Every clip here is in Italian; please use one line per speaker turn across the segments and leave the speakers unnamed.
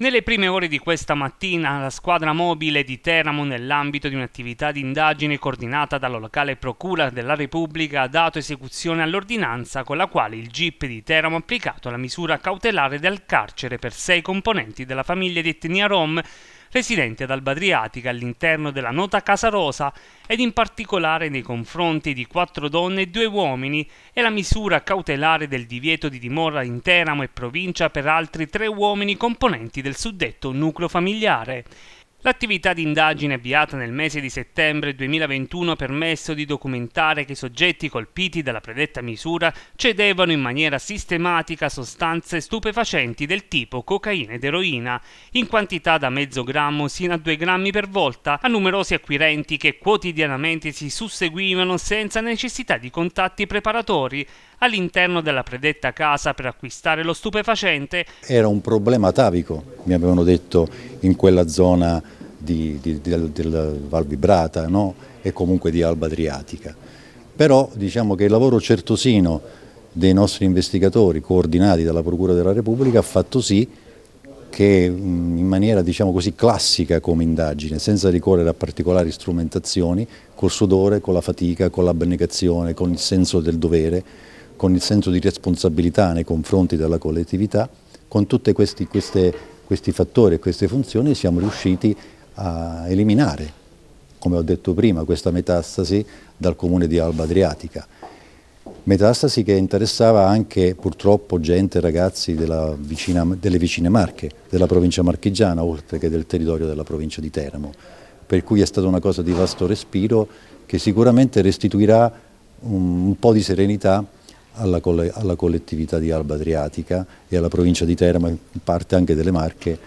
Nelle prime ore di questa mattina la squadra mobile di Teramo nell'ambito di un'attività di indagine coordinata dalla locale Procura della Repubblica ha dato esecuzione all'ordinanza con la quale il GIP di Teramo ha applicato la misura cautelare del carcere per sei componenti della famiglia di etnia Rom residente ad Alba Adriatica all'interno della nota Casa Rosa ed in particolare nei confronti di quattro donne e due uomini e la misura cautelare del divieto di dimora in Teramo e provincia per altri tre uomini componenti del suddetto nucleo familiare. L'attività di indagine avviata nel mese di settembre 2021 ha permesso di documentare che i soggetti colpiti dalla predetta misura cedevano in maniera sistematica sostanze stupefacenti del tipo cocaina ed eroina, in quantità da mezzo grammo sino a due grammi per volta, a numerosi acquirenti che quotidianamente si susseguivano senza necessità di contatti preparatori all'interno della predetta casa per acquistare lo stupefacente.
Era un problema atavico mi avevano detto in quella zona di, di, del, del, Val Vibrata no? e comunque di Alba Adriatica. Però diciamo che il lavoro certosino dei nostri investigatori coordinati dalla Procura della Repubblica ha fatto sì che in maniera diciamo così classica come indagine, senza ricorrere a particolari strumentazioni, col sudore, con la fatica, con l'abnegazione, con il senso del dovere, con il senso di responsabilità nei confronti della collettività, con tutte questi, queste questi fattori e queste funzioni siamo riusciti a eliminare, come ho detto prima, questa metastasi dal comune di Alba Adriatica. Metastasi che interessava anche purtroppo gente, ragazzi vicina, delle vicine Marche, della provincia marchigiana, oltre che del territorio della provincia di Teramo. Per cui è stata una cosa di vasto respiro che sicuramente restituirà un, un po' di serenità alla, coll alla collettività di Alba Adriatica e alla provincia di Terma, parte anche delle Marche,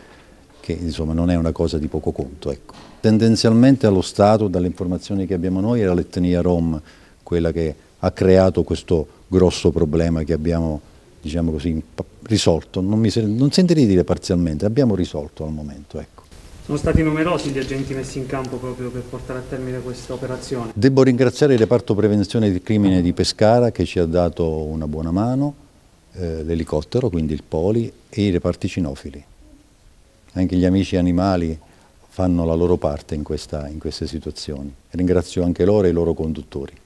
che insomma non è una cosa di poco conto. Ecco. Tendenzialmente allo Stato, dalle informazioni che abbiamo noi, era l'etnia Rom quella che ha creato questo grosso problema che abbiamo diciamo così, risolto, non, mi, non sentirei dire parzialmente, abbiamo risolto al momento. Ecco.
Sono stati numerosi gli agenti messi in campo proprio per portare a termine questa operazione.
Devo ringraziare il reparto prevenzione del crimine di Pescara che ci ha dato una buona mano, eh, l'elicottero, quindi il Poli, e i reparti cinofili. Anche gli amici animali fanno la loro parte in, questa, in queste situazioni. Ringrazio anche loro e i loro conduttori.